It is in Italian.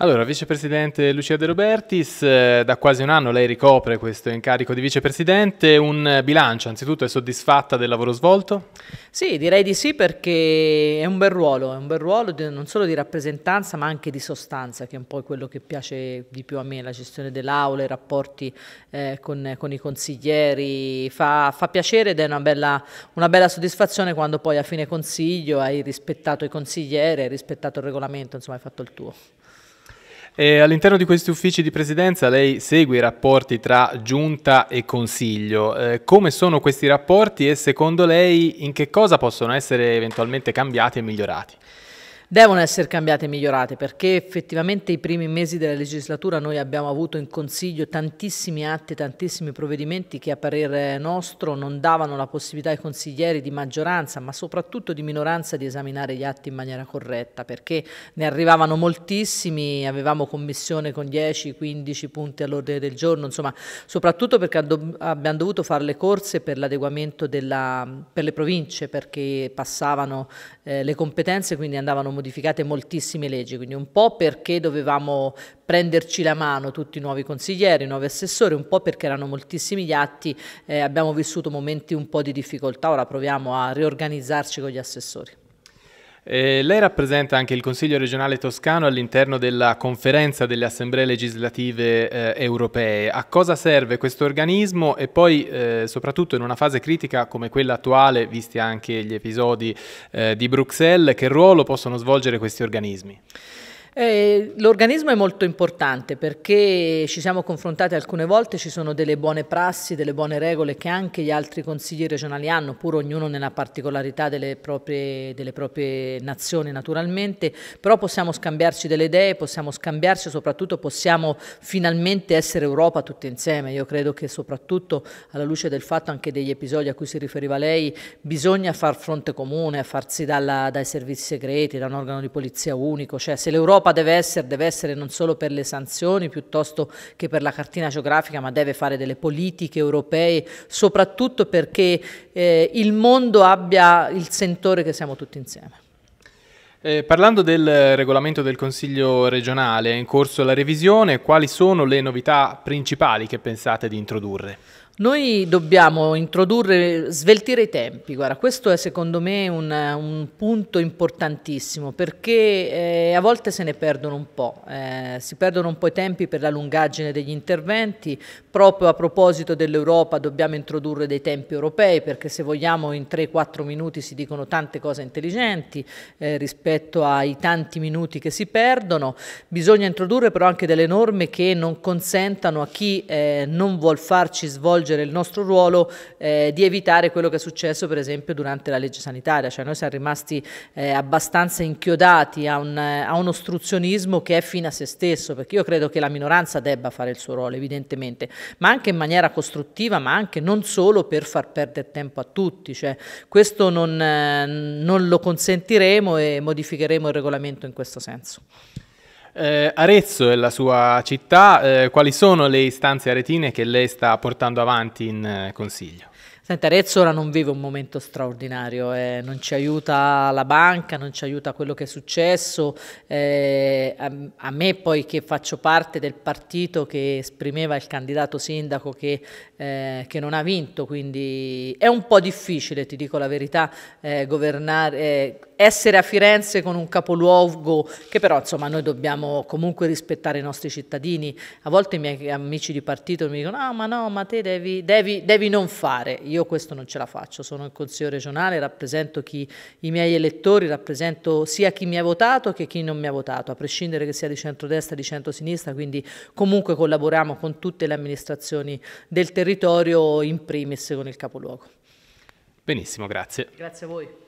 Allora, vicepresidente Lucia De Robertis, eh, da quasi un anno lei ricopre questo incarico di vicepresidente, un eh, bilancio, anzitutto è soddisfatta del lavoro svolto? Sì, direi di sì perché è un bel ruolo, è un bel ruolo non solo di rappresentanza ma anche di sostanza, che è un po' quello che piace di più a me, la gestione dell'aula, i rapporti eh, con, con, i consiglieri, fa, fa piacere ed è una bella, una bella, soddisfazione quando poi a fine consiglio hai rispettato i consiglieri, hai rispettato il regolamento, insomma hai fatto il tuo. E all'interno di questi uffici di presidenza lei segue i rapporti tra giunta e consiglio. Eh, come sono questi rapporti e secondo lei in che cosa possono essere eventualmente cambiati e migliorati? devono essere cambiate e migliorate perché effettivamente i primi mesi della legislatura noi abbiamo avuto in consiglio tantissimi atti, tantissimi provvedimenti che a parere nostro non davano la possibilità ai consiglieri di maggioranza ma soprattutto di minoranza di esaminare gli atti in maniera corretta perché ne arrivavano moltissimi, avevamo commissione con 10-15 punti all'ordine del giorno, insomma soprattutto perché abbiamo dovuto fare le corse per l'adeguamento per le province perché passavano eh, le competenze quindi andavano modificate moltissime leggi, quindi un po' perché dovevamo prenderci la mano tutti i nuovi consiglieri, i nuovi assessori, un po' perché erano moltissimi gli atti, eh, abbiamo vissuto momenti un po' di difficoltà, ora proviamo a riorganizzarci con gli assessori. Eh, lei rappresenta anche il Consiglio regionale toscano all'interno della conferenza delle assemblee legislative eh, europee. A cosa serve questo organismo e poi eh, soprattutto in una fase critica come quella attuale, visti anche gli episodi eh, di Bruxelles, che ruolo possono svolgere questi organismi? Eh, l'organismo è molto importante perché ci siamo confrontati alcune volte, ci sono delle buone prassi, delle buone regole che anche gli altri consigli regionali hanno, pur ognuno nella particolarità delle proprie, delle proprie nazioni naturalmente, però possiamo scambiarci delle idee, possiamo scambiarci soprattutto possiamo finalmente essere Europa tutti insieme. Io credo che soprattutto alla luce del fatto anche degli episodi a cui si riferiva lei, bisogna far fronte comune, a farsi dalla, dai servizi segreti, da un organo di polizia unico, cioè se l'Europa L'Europa deve essere, deve essere non solo per le sanzioni piuttosto che per la cartina geografica, ma deve fare delle politiche europee, soprattutto perché eh, il mondo abbia il sentore che siamo tutti insieme. Eh, parlando del regolamento del Consiglio regionale, è in corso la revisione, quali sono le novità principali che pensate di introdurre? Noi dobbiamo introdurre, sveltire i tempi, guarda, questo è secondo me un, un punto importantissimo perché eh, a volte se ne perdono un po', eh, si perdono un po' i tempi per la lungaggine degli interventi, proprio a proposito dell'Europa dobbiamo introdurre dei tempi europei perché se vogliamo in 3-4 minuti si dicono tante cose intelligenti eh, rispetto ai tanti minuti che si perdono, bisogna introdurre però anche delle norme che non consentano a chi eh, non vuol farci svolgere svolgere il nostro ruolo eh, di evitare quello che è successo per esempio durante la legge sanitaria, cioè noi siamo rimasti eh, abbastanza inchiodati a un, a un ostruzionismo che è fine a se stesso, perché io credo che la minoranza debba fare il suo ruolo evidentemente, ma anche in maniera costruttiva, ma anche non solo per far perdere tempo a tutti, cioè, questo non, eh, non lo consentiremo e modificheremo il regolamento in questo senso. Eh, Arezzo e la sua città, eh, quali sono le istanze aretine che lei sta portando avanti in eh, consiglio? Senta, Arezzo ora non vive un momento straordinario, eh, non ci aiuta la banca, non ci aiuta quello che è successo, eh, a, a, me poi che faccio parte del partito che esprimeva il candidato sindaco che, eh, che non ha vinto, quindi è un po' difficile, ti dico la verità, eh, governare, eh, essere a Firenze con un capoluogo che però insomma noi dobbiamo dobbiamo comunque rispettare i nostri cittadini. A volte i miei amici di partito mi dicono, ah ma no, ma te devi, devi, devi non fare. Io questo non ce la faccio, sono il consiglio regionale, rappresento chi, i miei elettori, rappresento sia chi mi ha votato che chi non mi ha votato, a prescindere che sia di centrodestra, di centrosinistra, quindi comunque collaboriamo con tutte le amministrazioni del territorio, in primis con il capoluogo. Benissimo, grazie. Grazie a voi.